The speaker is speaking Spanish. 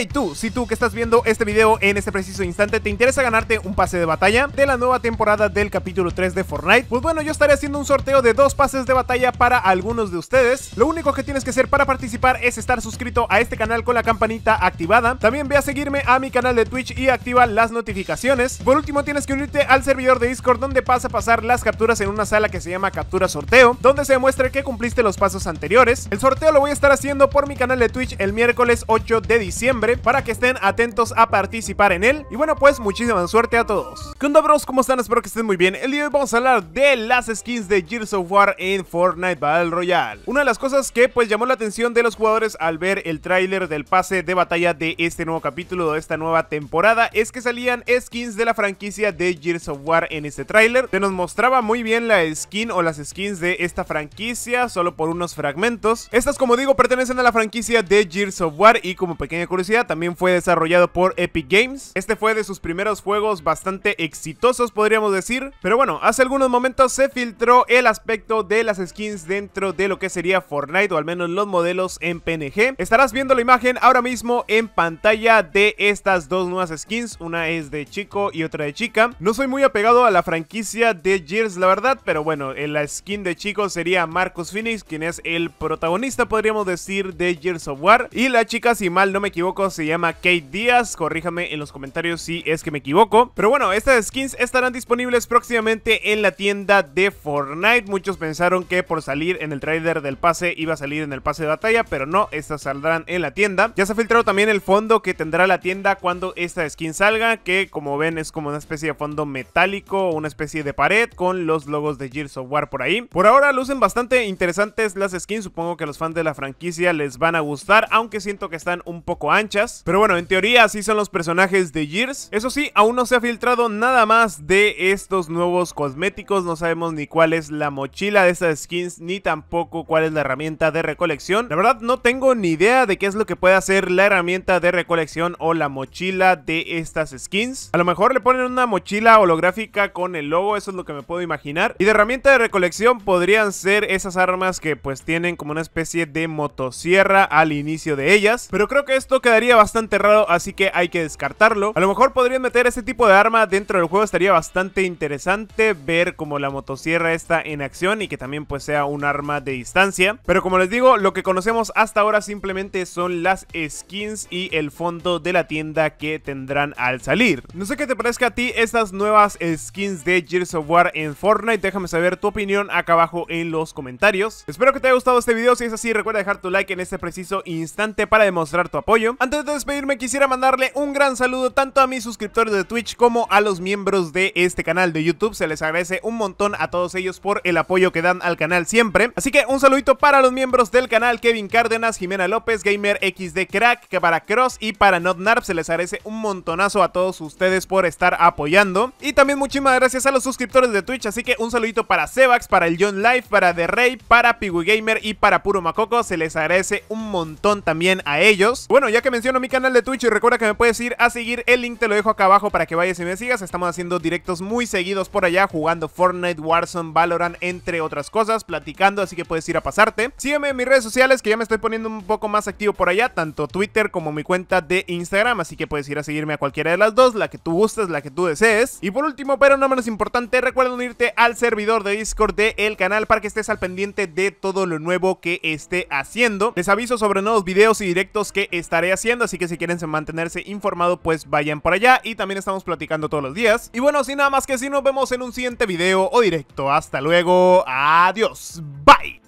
Y tú, si tú que estás viendo este video en este preciso instante te interesa ganarte un pase de batalla de la nueva temporada del capítulo 3 de Fortnite, pues bueno, yo estaré haciendo un sorteo de dos pases de batalla para algunos de ustedes. Lo único que tienes que hacer para participar es estar suscrito a este canal con la campanita activada. También ve a seguirme a mi canal de Twitch y activa las notificaciones. Por último, tienes que unirte al servidor de Discord donde vas a pasar las capturas en una sala que se llama Captura Sorteo, donde se demuestra que cumpliste los pasos anteriores. El sorteo lo voy a estar haciendo por mi canal de Twitch el miércoles 8 de diciembre para que estén atentos a participar en él. Y bueno, pues muchísima suerte a todos. ¿Qué onda, bros? ¿Cómo están? Espero que estén muy bien. El día de hoy vamos a hablar de las skins de Gears of War en Fortnite Battle Royale. Una de las cosas que pues llamó la atención de los jugadores al ver el tráiler del pase de batalla de este nuevo capítulo, de esta nueva temporada, es que salían skins de la franquicia de Gears of War en este tráiler. Se nos mostraba muy bien la skin o las skins de esta franquicia, solo por unos fragmentos. Estas, como digo, pertenecen a la franquicia de Gears of War y como pequeña curiosidad, también fue desarrollado por Epic Games. Este fue de sus primeros juegos bastante exitosos, podríamos decir. Pero bueno, hace algunos momentos se filtró el aspecto de las skins dentro de lo que sería Fortnite, o al menos los modelos en PNG. Estarás viendo la imagen ahora mismo en pantalla de estas dos nuevas skins. Una es de chico y otra de chica. No soy muy apegado a la franquicia de Gears, la verdad, pero bueno, la skin de chico sería Marcus Phoenix, quien es el protagonista, podríamos decir, de Gears of War. Y la chica, si mal no me equivoco, se llama Kate Díaz. Corríjame en los comentarios si es que me equivoco. Pero bueno, estas skins estarán disponibles próximamente en la tienda de Fortnite. Muchos pensaron que por salir en el trailer del pase iba a salir en el pase de batalla, pero no, estas saldrán en la tienda. Ya se ha filtrado también el fondo que tendrá la tienda cuando esta skin salga, que como ven es como una especie de fondo metálico, una especie de pared con los logos de Gears of War por ahí. Por ahora lucen bastante interesantes las skins, supongo que a los fans de la franquicia les van a gustar, aunque siento que están un poco anchas pero bueno, en teoría así son los personajes de Gears. Eso sí, aún no se ha filtrado nada más de estos nuevos cosméticos. No sabemos ni cuál es la mochila de estas skins, ni tampoco cuál es la herramienta de recolección. La verdad no tengo ni idea de qué es lo que puede hacer la herramienta de recolección o la mochila de estas skins. A lo mejor le ponen una mochila holográfica con el logo, eso es lo que me puedo imaginar. Y de herramienta de recolección podrían ser esas armas que pues tienen como una especie de motosierra al inicio de ellas. Pero creo que esto quedaría estaría bastante raro, así que hay que descartarlo. A lo mejor podrían meter este tipo de arma dentro del juego, estaría bastante interesante ver como la motosierra está en acción y que también pues sea un arma de distancia. Pero como les digo, lo que conocemos hasta ahora simplemente son las skins y el fondo de la tienda que tendrán al salir. No sé qué te parezca a ti estas nuevas skins de Gears of War en Fortnite, déjame saber tu opinión acá abajo en los comentarios. Espero que te haya gustado este video, si es así recuerda dejar tu like en este preciso instante para demostrar tu apoyo. Antes de despedirme quisiera mandarle un gran saludo tanto a mis suscriptores de Twitch como a los miembros de este canal de YouTube. Se les agradece un montón a todos ellos por el apoyo que dan al canal siempre. Así que un saludito para los miembros del canal Kevin Cárdenas, Jimena López, Gamer XD Crack, que para Cross y para NotNarp. Se les agradece un montonazo a todos ustedes por estar apoyando. Y también muchísimas gracias a los suscriptores de Twitch. Así que un saludito para Sebax, para el John Life, para The Rey, para Pigui Gamer y para Puro Macoco. Se les agradece un montón también a ellos. Bueno, ya que me menciono mi canal de Twitch y recuerda que me puedes ir a seguir, el link te lo dejo acá abajo para que vayas y me sigas, estamos haciendo directos muy seguidos por allá, jugando Fortnite, Warzone, Valorant, entre otras cosas, platicando, así que puedes ir a pasarte. Sígueme en mis redes sociales que ya me estoy poniendo un poco más activo por allá, tanto Twitter como mi cuenta de Instagram, así que puedes ir a seguirme a cualquiera de las dos, la que tú gustes, la que tú desees. Y por último, pero no menos importante, recuerda unirte al servidor de Discord del el canal para que estés al pendiente de todo lo nuevo que esté haciendo. Les aviso sobre nuevos videos y directos que estaré haciendo así que si quieren mantenerse informado, pues vayan por allá y también estamos platicando todos los días. Y bueno, sin nada más que si nos vemos en un siguiente video o directo. Hasta luego, adiós, bye.